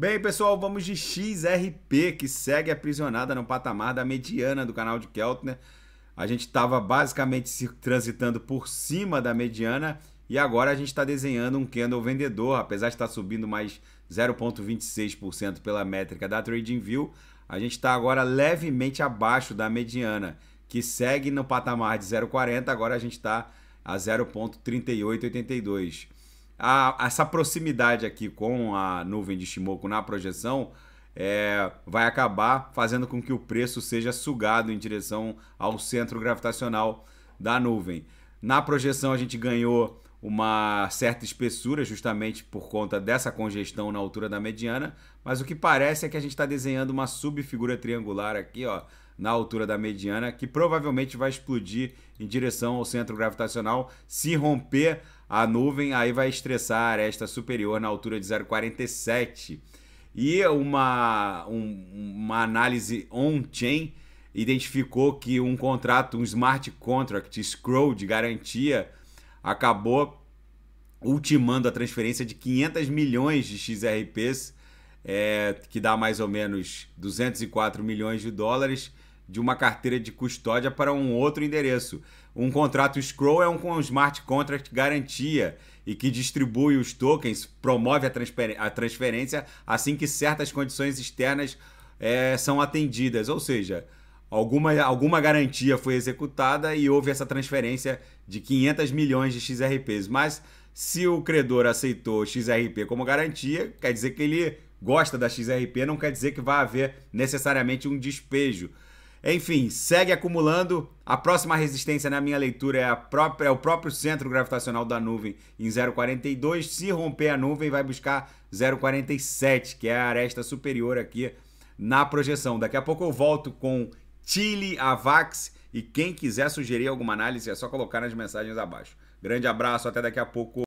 Bem, pessoal, vamos de XRP, que segue aprisionada no patamar da mediana do canal de Keltner. A gente estava basicamente se transitando por cima da mediana e agora a gente está desenhando um candle vendedor, apesar de estar tá subindo mais 0,26% pela métrica da TradingView, a gente está agora levemente abaixo da mediana, que segue no patamar de 0,40, agora a gente está a 0,3882 a, essa proximidade aqui com a nuvem de Shimoku na projeção é, vai acabar fazendo com que o preço seja sugado em direção ao centro gravitacional da nuvem. Na projeção, a gente ganhou uma certa espessura justamente por conta dessa congestão na altura da mediana, mas o que parece é que a gente está desenhando uma subfigura triangular aqui, ó, na altura da mediana, que provavelmente vai explodir em direção ao centro gravitacional. Se romper a nuvem, aí vai estressar a aresta superior na altura de 0,47. E uma, um, uma análise on-chain identificou que um contrato, um smart contract scroll de garantia, acabou ultimando a transferência de 500 milhões de XRPs, é, eh, que dá mais ou menos 204 milhões de dólares, de uma carteira de custódia para um outro endereço. Um contrato Scroll é um smart contract garantia e que distribui os tokens, promove a, transferência assim que certas condições externas é, são atendidas. Ou seja, alguma, alguma garantia foi executada e houve essa transferência de 500 milhões de XRPs. Mas se o credor aceitou XRP como garantia, quer dizer que ele gosta da XRP, não quer dizer que vá haver necessariamente um despejo. Enfim, segue acumulando. A próxima resistência na minha leitura é, a própria, é o próprio centro gravitacional da nuvem em 0,42. Se romper a nuvem, vai buscar 0,47, que é a aresta superior aqui na projeção. Daqui a pouco eu volto com Chile Avax e quem quiser sugerir alguma análise é só colocar nas mensagens abaixo. Grande abraço, até daqui a pouco.